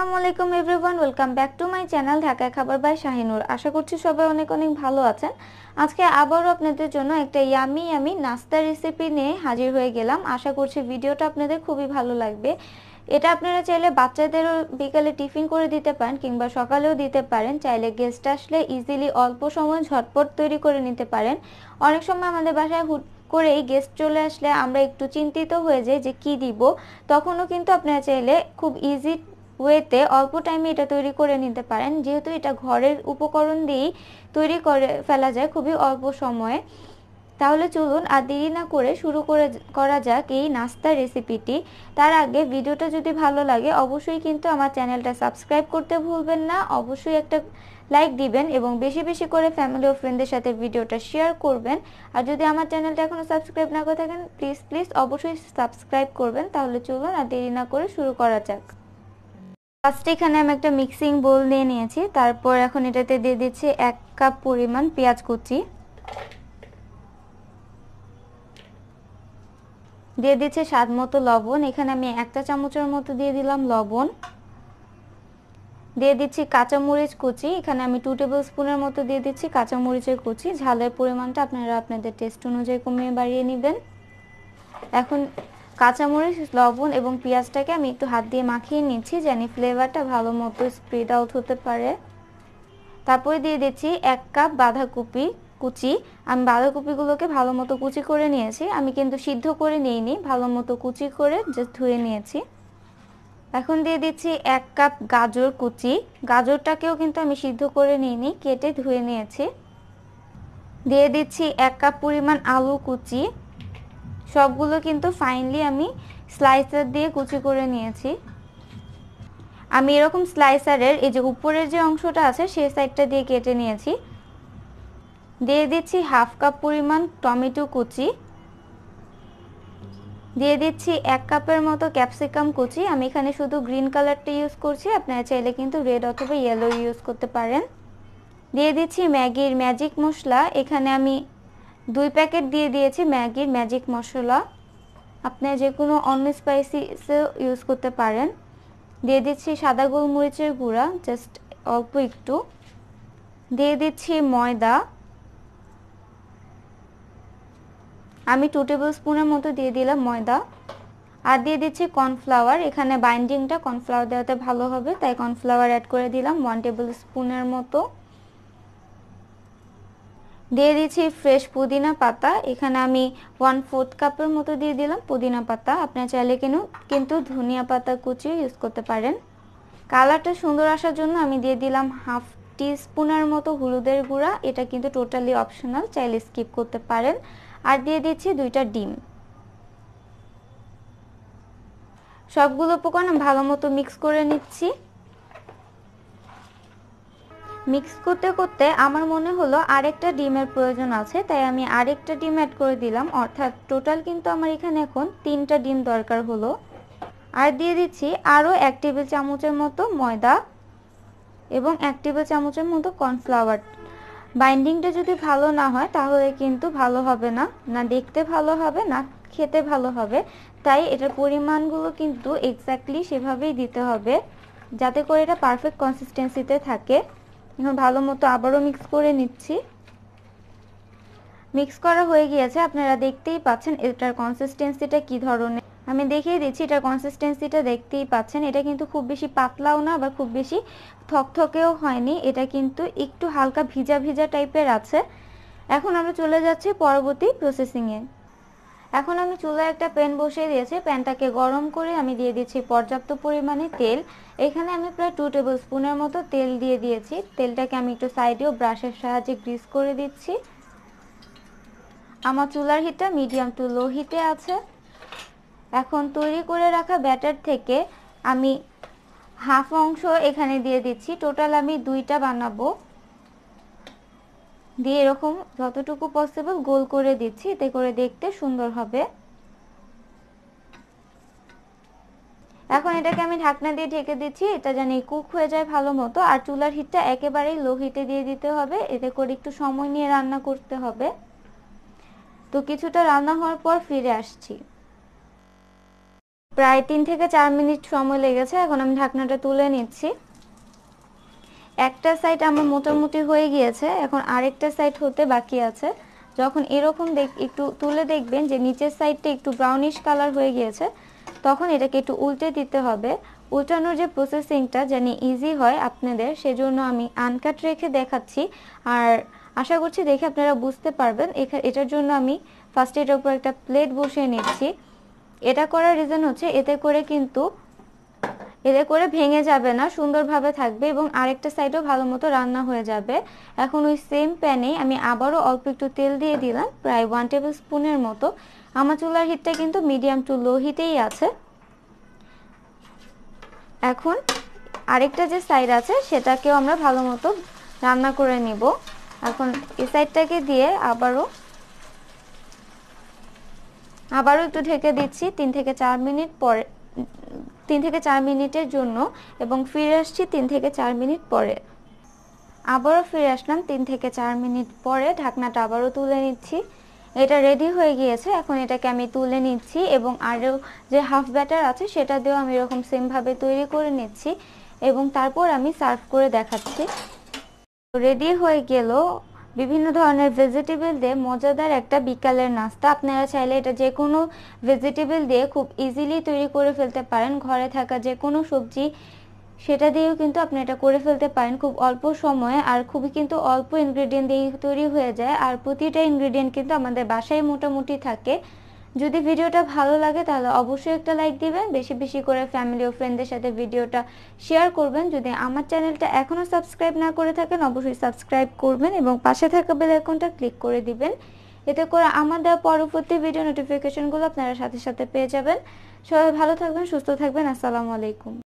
আসসালামু আলাইকুম everyone welcome back to my channel ঢাকায় খাবার বাই শাহিনুর আশা করছি সবাই অনেক অনেক ভালো আছেন আজকে আবারও আপনাদের জন্য একটা ইয়ামি ইয়ামি নাস্তা রেসিপি নিয়ে হাজির হয়ে গেলাম আশা করছি ভিডিওটা আপনাদের খুবই ভালো লাগবে এটা আপনারা চাইলে বাচ্চাদেরও বিকালে টিফিন করে দিতে পারেন কিংবা সকালেও দিতে পারেন চাইলে গেস্ট আসলে ইজিলি অল্প সময় ঝটপট তৈরি করে নিতে পারেন অনেক সময় আমাদের বাসায় হুট করেই গেস্ট চলে আসলে আমরা একটু চিন্তিত হয়ে যাই যে কি দিব তখনও কিন্তু আপনারা চাইলে খুব ইজি ওয়েতে অল্প টাইমে এটা তৈরি করে নিতে পারেন যেহেতু এটা ঘরের উপকরণ দিয়েই তৈরি করে ফেলা যায় খুবই অল্প সময়ে তাহলে চলুন আর দেরি না করে শুরু করে করা যাক এই নাস্তার রেসিপিটি তার আগে ভিডিওটা যদি ভালো লাগে অবশ্যই কিন্তু আমার চ্যানেলটা সাবস্ক্রাইব করতে ভুলবেন না অবশ্যই একটা লাইক দিবেন এবং বেশি বেশি করে ফ্যামিলি ও ফ্রেন্ডদের সাথে ভিডিওটা শেয়ার করবেন আর যদি আমার চ্যানেলটা এখনও সাবস্ক্রাইব না করে থাকেন প্লিজ প্লিজ অবশ্যই সাবস্ক্রাইব করবেন তাহলে চলুন আর দেরি না করে শুরু করা যাক ফার্স্ট এখানে আমি একটা মিক্সিং বোল নিয়ে নিয়েছি তারপর এখন এটাতে দিয়ে দিচ্ছি এক কাপ পরিমাণ পেঁয়াজ কুচি দিয়ে দিচ্ছে স্বাদ মতো লবণ এখানে আমি একটা চামচের মতো দিয়ে দিলাম লবণ দিয়ে দিচ্ছি কাঁচামরিচ কুচি এখানে আমি টু টেবিল স্পুনের মতো দিয়ে দিচ্ছি কাঁচামরিচের কুচি ঝালের পরিমাণটা আপনারা আপনাদের টেস্ট অনুযায়ী কমিয়ে বাড়িয়ে নেবেন এখন কাঁচামরিচ লবণ এবং পেঁয়াজটাকে আমি একটু হাত দিয়ে মাখিয়ে নিচ্ছি যেন ফ্লেভারটা ভালো মতো স্প্রেড আউট হতে পারে তারপরে দিয়ে দিচ্ছি এক কাপ বাঁধাকপি কুচি আমি বাঁধাকপিগুলোকে ভালো মতো কুচি করে নিয়েছি আমি কিন্তু সিদ্ধ করে নিইনি ভালো মতো কুচি করে জাস্ট ধুয়ে নিয়েছি এখন দিয়ে দিচ্ছি এক কাপ গাজর কুচি গাজরটাকেও কিন্তু আমি সিদ্ধ করে নিইনি কেটে ধুয়ে নিয়েছি দিয়ে দিচ্ছি এক কাপ পরিমাণ আলু কুচি সবগুলো কিন্তু ফাইনলি আমি স্লাইসার দিয়ে কুচি করে নিয়েছি আমি এরকম স্লাইসারের এই যে উপরের যে অংশটা আছে সেই সাইডটা দিয়ে কেটে নিয়েছি দিয়ে দিচ্ছি হাফ কাপ পরিমাণ টমেটো কুচি দিয়ে দিচ্ছি এক কাপের মতো ক্যাপসিকাম কুচি আমি এখানে শুধু গ্রিন কালারটা ইউজ করছি আপনারা চাইলে কিন্তু রেড অথবা ইয়েলো ইউজ করতে পারেন দিয়ে দিচ্ছি ম্যাগির ম্যাজিক মশলা এখানে আমি দুই প্যাকেট দিয়ে দিয়েছি ম্যাগির ম্যাজিক মশলা আপনি যে কোনো অন্য স্পাইসিসও ইউজ করতে পারেন দিয়ে দিচ্ছি সাদা গোলমরিচের গুঁড়া জাস্ট অল্প একটু দিয়ে দিচ্ছি ময়দা আমি টু টেবিল স্পুনের মতো দিয়ে দিলাম ময়দা আর দিয়ে দিচ্ছি কর্নফ্লাওয়ার এখানে বাইন্ডিংটা কর্নফ্লাওয়ার দেওয়াতে ভালো হবে তাই কর্নফ্লাওয়ার অ্যাড করে দিলাম ওয়ান টেবিল স্পুনের মতো দিয়ে দিচ্ছি ফ্রেশ পুদিনা পাতা এখানে আমি ওয়ান ফোর্থ কাপের মতো দিয়ে দিলাম পুদিনা পাতা আপনার চাইলে কেন কিন্তু ধনিয়া পাতা কুচিও ইউজ করতে পারেন কালারটা সুন্দর আসার জন্য আমি দিয়ে দিলাম হাফ টিস্পুনের মতো হলুদের গুঁড়া এটা কিন্তু টোটালি অপশনাল চাইলে স্কিপ করতে পারেন আর দিয়ে দিচ্ছি দুইটা ডিম সবগুলো উপকরণ ভালো মতো মিক্স করে নিচ্ছি মিক্স করতে করতে আমার মনে হলো আরেকটা ডিমের প্রয়োজন আছে তাই আমি আরেকটা ডিম অ্যাড করে দিলাম অর্থাৎ টোটাল কিন্তু আমার এখানে এখন তিনটা ডিম দরকার হলো আর দিয়ে দিচ্ছি আরও এক টেবিল চামচের মতো ময়দা এবং এক টেবিল চামচের মতো কর্নফ্লাওয়ার বাইন্ডিংটা যদি ভালো না হয় তাহলে কিন্তু ভালো হবে না না দেখতে ভালো হবে না খেতে ভালো হবে তাই এটার পরিমাণগুলো কিন্তু এক্স্যাক্টলি সেভাবেই দিতে হবে যাতে করে এটা পারফেক্ট কনসিস্টেন্সিতে থাকে এখন ভালো মতো আবারও মিক্স করে নিচ্ছি মিক্স করা হয়ে গিয়েছে আপনারা দেখতেই পাচ্ছেন এটার কনসিস্টেন্সিটা কি ধরনের আমি দেখিয়ে দিচ্ছি এটার কনসিস্টেন্সিটা দেখতেই পাচ্ছেন এটা কিন্তু খুব বেশি পাতলাও না আবার খুব বেশি থকথকেও হয়নি এটা কিন্তু একটু হালকা ভিজা ভিজা টাইপের আছে এখন আমরা চলে যাচ্ছি পরবর্তী প্রসেসিংয়ে এখন আমি চুলায় একটা প্যান বসিয়ে দিয়েছি প্যানটাকে গরম করে আমি দিয়ে দিচ্ছি পর্যাপ্ত পরিমাণে তেল এখানে আমি প্রায় টু টেবিল স্পুনের মতো তেল দিয়ে দিয়েছি তেলটাকে আমি একটু সাইডেও ব্রাশের সাহায্যে গ্রিস করে দিচ্ছি আমার চুলার হিটটা মিডিয়াম টু লো হিটে আছে এখন তৈরি করে রাখা ব্যাটার থেকে আমি হাফ অংশ এখানে দিয়ে দিচ্ছি টোটাল আমি দুইটা বানাবো দিয়ে এরকম যতটুকু পসিবল গোল করে দিচ্ছি এতে করে দেখতে সুন্দর হবে এখন এটাকে আমি ঢাকনা দিয়ে ঢেকে দিচ্ছি এটা যেন কুক হয়ে যায় ভালো মতো আর চুলার হিটটা একেবারেই লো হিটে দিয়ে দিতে হবে এতে করে একটু সময় নিয়ে রান্না করতে হবে তো কিছুটা রান্না হওয়ার পর ফিরে আসছি প্রায় তিন থেকে চার মিনিট সময় লেগেছে এখন আমি ঢাকনাটা তুলে নিচ্ছি একটা সাইড আমার মোটামুটি হয়ে গিয়েছে এখন আরেকটা সাইট হতে বাকি আছে যখন এরকম দেখ একটু তুলে দেখবেন যে নিচের সাইডটা একটু ব্রাউনিশ কালার হয়ে গিয়েছে তখন এটাকে একটু উল্টে দিতে হবে উল্টানোর যে প্রসেসিংটা যেন ইজি হয় আপনাদের সেজন্য আমি আনকাট রেখে দেখাচ্ছি আর আশা করছি দেখে আপনারা বুঝতে পারবেন এটার জন্য আমি ফার্স্ট এটার উপর একটা প্লেট বসিয়ে নিচ্ছি এটা করার রিজন হচ্ছে এতে করে কিন্তু এতে করে ভেঙে যাবে না সুন্দরভাবে থাকবে এবং আরেকটা সাইডও ভালো মতো রান্না হয়ে যাবে এখন ওই সেম প্যানে আমি আবারও অল্প একটু তেল দিয়ে দিলাম প্রায় ওয়ান টেবিল স্পুনের মতো আমার চুলার হিটটা কিন্তু মিডিয়াম টু লো হিটেই আছে এখন আরেকটা যে সাইড আছে সেটাকেও আমরা ভালো মতো রান্না করে নিব এখন এই সাইডটাকে দিয়ে আবারও আবারও একটু ঢেকে দিচ্ছি তিন থেকে চার মিনিট পরে তিন থেকে চার মিনিটের জন্য এবং ফিরে আসছি তিন থেকে চার মিনিট পরে আবারও ফিরে আসলাম তিন থেকে চার মিনিট পরে ঢাকনাটা আবারও তুলে নিচ্ছি এটা রেডি হয়ে গিয়েছে এখন এটাকে আমি তুলে নিচ্ছি এবং আরও যে হাফ ব্যাটার আছে সেটা দিয়েও আমি এরকম সেমভাবে তৈরি করে নিচ্ছি এবং তারপর আমি সার্ভ করে দেখাচ্ছি রেডি হয়ে গেল বিভিন্ন ধরনের ভেজিটেবল দিয়ে মজাদার একটা বিকালের নাস্তা আপনারা চাইলে এটা যে কোনো ভেজিটেবল দিয়ে খুব ইজিলি তৈরি করে ফেলতে পারেন ঘরে থাকা যে কোনো সবজি সেটা দিয়েও কিন্তু আপনি এটা করে ফেলতে পারেন খুব অল্প সময়ে আর খুবই কিন্তু অল্প ইনগ্রেডিয়েন্ট দিয়ে তৈরি হয়ে যায় আর প্রতিটা ইনগ্রেডিয়েন্ট কিন্তু আমাদের বাসায় মোটামুটি থাকে যদি ভিডিওটা ভালো লাগে তাহলে অবশ্যই একটা লাইক দিবেন বেশি বেশি করে ফ্যামিলি ও ফ্রেন্ডদের সাথে ভিডিওটা শেয়ার করবেন যদি আমার চ্যানেলটা এখনও সাবস্ক্রাইব না করে থাকেন অবশ্যই সাবস্ক্রাইব করবেন এবং পাশে থাকা বেল আইকনটা ক্লিক করে দিবেন এতে করে আমার দেওয়া পরবর্তী ভিডিও নোটিফিকেশনগুলো আপনারা সাথে সাথে পেয়ে যাবেন সবাই ভালো থাকবেন সুস্থ থাকবেন আসসালামু আলাইকুম